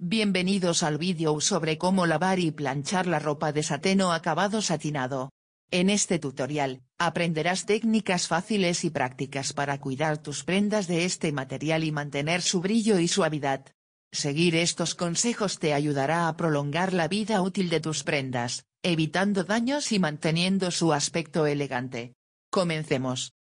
Bienvenidos al vídeo sobre cómo lavar y planchar la ropa de satén o acabado satinado. En este tutorial, aprenderás técnicas fáciles y prácticas para cuidar tus prendas de este material y mantener su brillo y suavidad. Seguir estos consejos te ayudará a prolongar la vida útil de tus prendas, evitando daños y manteniendo su aspecto elegante. Comencemos.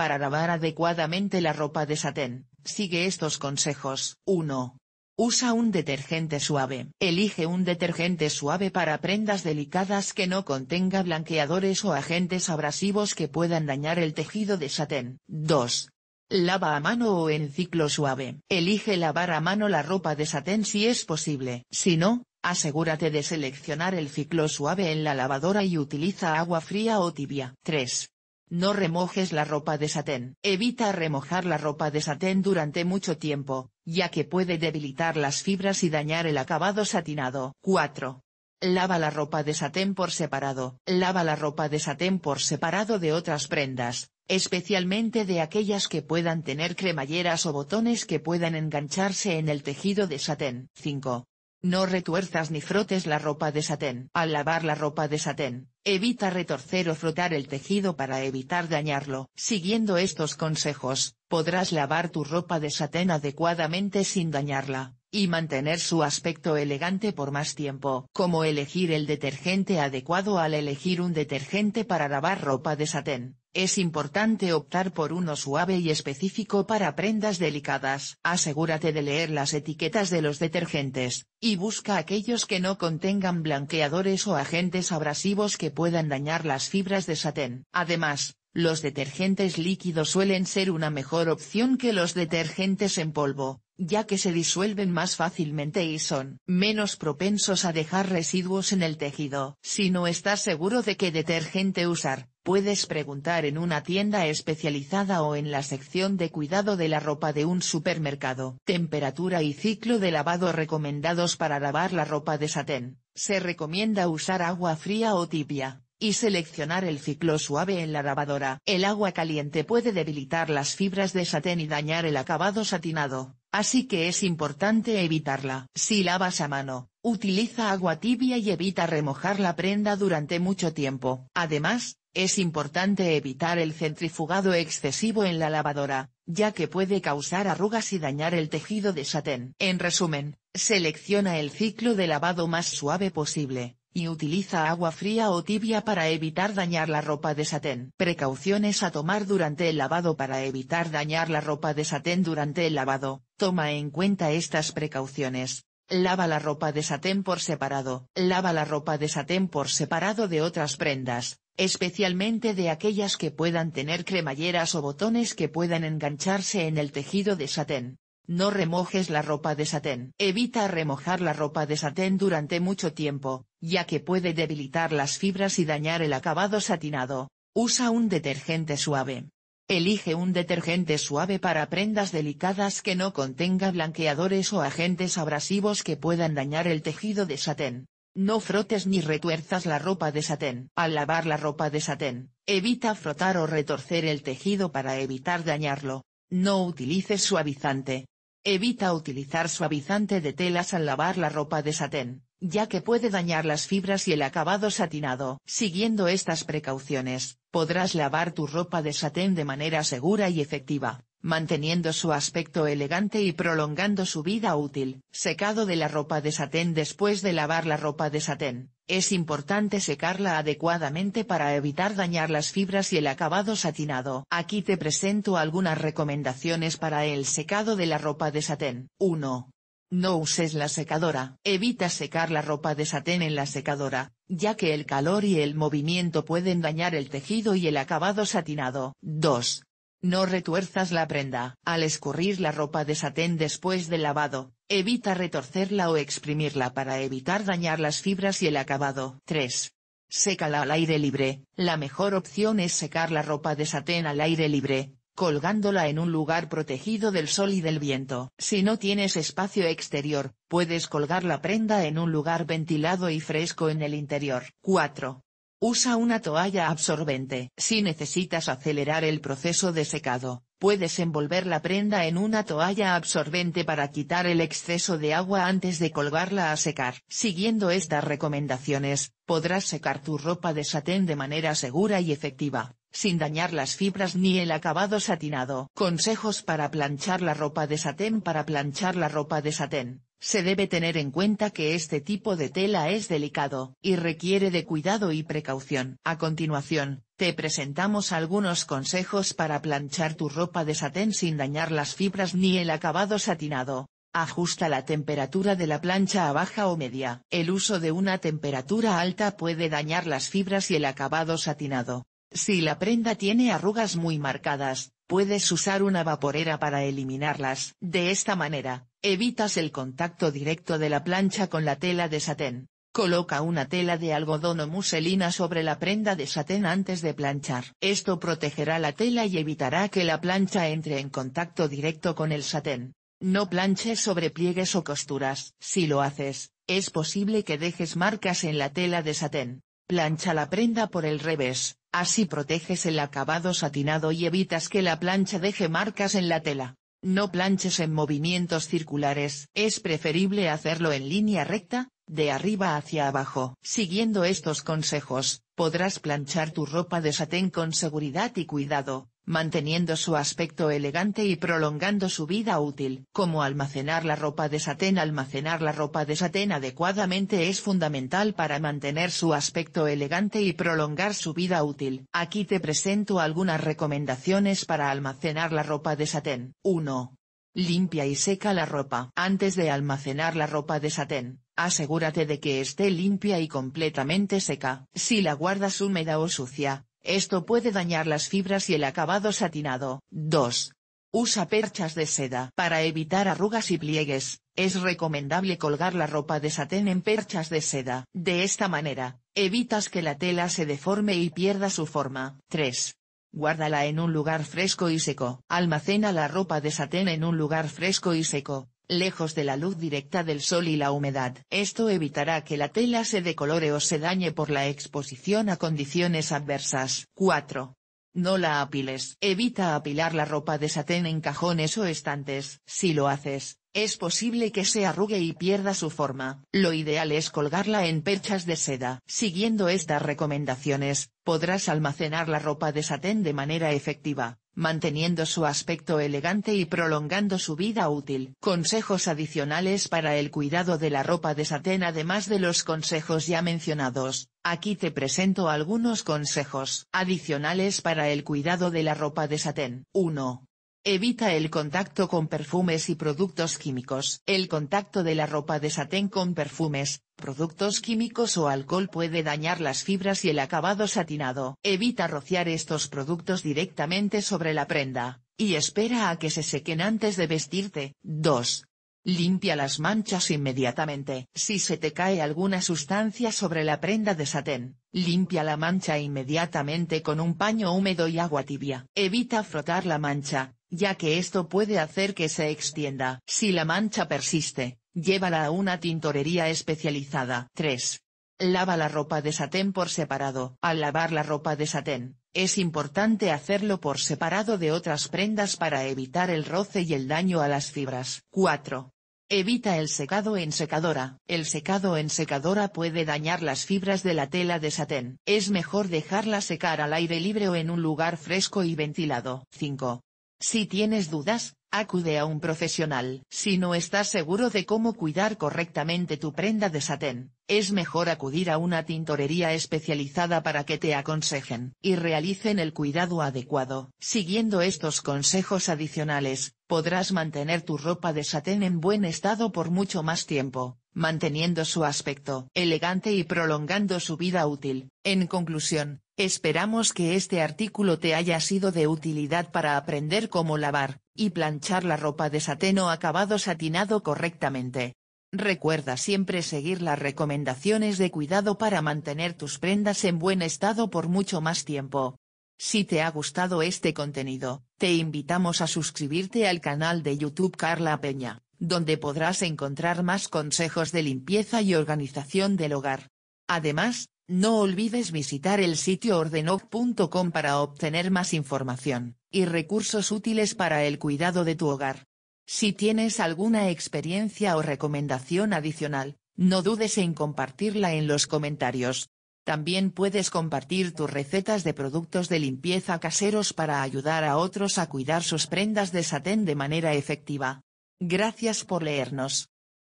Para lavar adecuadamente la ropa de satén, sigue estos consejos. 1. Usa un detergente suave. Elige un detergente suave para prendas delicadas que no contenga blanqueadores o agentes abrasivos que puedan dañar el tejido de satén. 2. Lava a mano o en ciclo suave. Elige lavar a mano la ropa de satén si es posible. Si no, asegúrate de seleccionar el ciclo suave en la lavadora y utiliza agua fría o tibia. 3. No remojes la ropa de satén. Evita remojar la ropa de satén durante mucho tiempo, ya que puede debilitar las fibras y dañar el acabado satinado. 4. Lava la ropa de satén por separado. Lava la ropa de satén por separado de otras prendas, especialmente de aquellas que puedan tener cremalleras o botones que puedan engancharse en el tejido de satén. 5. No retuerzas ni frotes la ropa de satén. Al lavar la ropa de satén, evita retorcer o frotar el tejido para evitar dañarlo. Siguiendo estos consejos, podrás lavar tu ropa de satén adecuadamente sin dañarla y mantener su aspecto elegante por más tiempo. Como elegir el detergente adecuado al elegir un detergente para lavar ropa de satén. Es importante optar por uno suave y específico para prendas delicadas. Asegúrate de leer las etiquetas de los detergentes, y busca aquellos que no contengan blanqueadores o agentes abrasivos que puedan dañar las fibras de satén. Además, los detergentes líquidos suelen ser una mejor opción que los detergentes en polvo, ya que se disuelven más fácilmente y son menos propensos a dejar residuos en el tejido. Si no estás seguro de qué detergente usar, puedes preguntar en una tienda especializada o en la sección de cuidado de la ropa de un supermercado. Temperatura y ciclo de lavado recomendados para lavar la ropa de satén. Se recomienda usar agua fría o tibia, y seleccionar el ciclo suave en la lavadora. El agua caliente puede debilitar las fibras de satén y dañar el acabado satinado así que es importante evitarla. Si lavas a mano, utiliza agua tibia y evita remojar la prenda durante mucho tiempo. Además, es importante evitar el centrifugado excesivo en la lavadora, ya que puede causar arrugas y dañar el tejido de satén. En resumen, selecciona el ciclo de lavado más suave posible y utiliza agua fría o tibia para evitar dañar la ropa de satén. Precauciones a tomar durante el lavado Para evitar dañar la ropa de satén durante el lavado, toma en cuenta estas precauciones. Lava la ropa de satén por separado. Lava la ropa de satén por separado de otras prendas, especialmente de aquellas que puedan tener cremalleras o botones que puedan engancharse en el tejido de satén. No remojes la ropa de satén. Evita remojar la ropa de satén durante mucho tiempo, ya que puede debilitar las fibras y dañar el acabado satinado. Usa un detergente suave. Elige un detergente suave para prendas delicadas que no contenga blanqueadores o agentes abrasivos que puedan dañar el tejido de satén. No frotes ni retuerzas la ropa de satén. Al lavar la ropa de satén, evita frotar o retorcer el tejido para evitar dañarlo. No utilices suavizante, Evita utilizar suavizante de telas al lavar la ropa de satén, ya que puede dañar las fibras y el acabado satinado. Siguiendo estas precauciones, podrás lavar tu ropa de satén de manera segura y efectiva manteniendo su aspecto elegante y prolongando su vida útil. Secado de la ropa de satén Después de lavar la ropa de satén, es importante secarla adecuadamente para evitar dañar las fibras y el acabado satinado. Aquí te presento algunas recomendaciones para el secado de la ropa de satén. 1. No uses la secadora. Evita secar la ropa de satén en la secadora, ya que el calor y el movimiento pueden dañar el tejido y el acabado satinado. 2. No retuerzas la prenda. Al escurrir la ropa de satén después del lavado, evita retorcerla o exprimirla para evitar dañar las fibras y el acabado. 3. Sécala al aire libre. La mejor opción es secar la ropa de satén al aire libre, colgándola en un lugar protegido del sol y del viento. Si no tienes espacio exterior, puedes colgar la prenda en un lugar ventilado y fresco en el interior. 4. Usa una toalla absorbente. Si necesitas acelerar el proceso de secado, puedes envolver la prenda en una toalla absorbente para quitar el exceso de agua antes de colgarla a secar. Siguiendo estas recomendaciones, podrás secar tu ropa de satén de manera segura y efectiva, sin dañar las fibras ni el acabado satinado. Consejos para planchar la ropa de satén Para planchar la ropa de satén, se debe tener en cuenta que este tipo de tela es delicado, y requiere de cuidado y precaución. A continuación, te presentamos algunos consejos para planchar tu ropa de satén sin dañar las fibras ni el acabado satinado. Ajusta la temperatura de la plancha a baja o media. El uso de una temperatura alta puede dañar las fibras y el acabado satinado. Si la prenda tiene arrugas muy marcadas, puedes usar una vaporera para eliminarlas. De esta manera, Evitas el contacto directo de la plancha con la tela de satén. Coloca una tela de algodón o muselina sobre la prenda de satén antes de planchar. Esto protegerá la tela y evitará que la plancha entre en contacto directo con el satén. No planches sobre pliegues o costuras. Si lo haces, es posible que dejes marcas en la tela de satén. Plancha la prenda por el revés, así proteges el acabado satinado y evitas que la plancha deje marcas en la tela. No planches en movimientos circulares, es preferible hacerlo en línea recta, de arriba hacia abajo. Siguiendo estos consejos, podrás planchar tu ropa de satén con seguridad y cuidado, manteniendo su aspecto elegante y prolongando su vida útil. Como almacenar la ropa de satén Almacenar la ropa de satén adecuadamente es fundamental para mantener su aspecto elegante y prolongar su vida útil. Aquí te presento algunas recomendaciones para almacenar la ropa de satén. 1. Limpia y seca la ropa. Antes de almacenar la ropa de satén, asegúrate de que esté limpia y completamente seca. Si la guardas húmeda o sucia, esto puede dañar las fibras y el acabado satinado. 2. Usa perchas de seda. Para evitar arrugas y pliegues, es recomendable colgar la ropa de satén en perchas de seda. De esta manera, evitas que la tela se deforme y pierda su forma. 3. Guárdala en un lugar fresco y seco. Almacena la ropa de satén en un lugar fresco y seco, lejos de la luz directa del sol y la humedad. Esto evitará que la tela se decolore o se dañe por la exposición a condiciones adversas. 4. No la apiles. Evita apilar la ropa de satén en cajones o estantes. Si lo haces, es posible que se arrugue y pierda su forma. Lo ideal es colgarla en perchas de seda. Siguiendo estas recomendaciones, podrás almacenar la ropa de satén de manera efectiva manteniendo su aspecto elegante y prolongando su vida útil. Consejos adicionales para el cuidado de la ropa de satén Además de los consejos ya mencionados, aquí te presento algunos consejos adicionales para el cuidado de la ropa de satén. 1. Evita el contacto con perfumes y productos químicos. El contacto de la ropa de satén con perfumes, productos químicos o alcohol puede dañar las fibras y el acabado satinado. Evita rociar estos productos directamente sobre la prenda, y espera a que se sequen antes de vestirte. 2. Limpia las manchas inmediatamente. Si se te cae alguna sustancia sobre la prenda de satén, limpia la mancha inmediatamente con un paño húmedo y agua tibia. Evita frotar la mancha, ya que esto puede hacer que se extienda. Si la mancha persiste, llévala a una tintorería especializada. 3. Lava la ropa de satén por separado. Al lavar la ropa de satén, es importante hacerlo por separado de otras prendas para evitar el roce y el daño a las fibras. 4. Evita el secado en secadora. El secado en secadora puede dañar las fibras de la tela de satén. Es mejor dejarla secar al aire libre o en un lugar fresco y ventilado. 5. Si tienes dudas, acude a un profesional. Si no estás seguro de cómo cuidar correctamente tu prenda de satén, es mejor acudir a una tintorería especializada para que te aconsejen y realicen el cuidado adecuado. Siguiendo estos consejos adicionales, podrás mantener tu ropa de satén en buen estado por mucho más tiempo, manteniendo su aspecto elegante y prolongando su vida útil. En conclusión, Esperamos que este artículo te haya sido de utilidad para aprender cómo lavar y planchar la ropa de satén o acabado satinado correctamente. Recuerda siempre seguir las recomendaciones de cuidado para mantener tus prendas en buen estado por mucho más tiempo. Si te ha gustado este contenido, te invitamos a suscribirte al canal de YouTube Carla Peña, donde podrás encontrar más consejos de limpieza y organización del hogar. Además, no olvides visitar el sitio ordenoc.com para obtener más información y recursos útiles para el cuidado de tu hogar. Si tienes alguna experiencia o recomendación adicional, no dudes en compartirla en los comentarios. También puedes compartir tus recetas de productos de limpieza caseros para ayudar a otros a cuidar sus prendas de satén de manera efectiva. Gracias por leernos.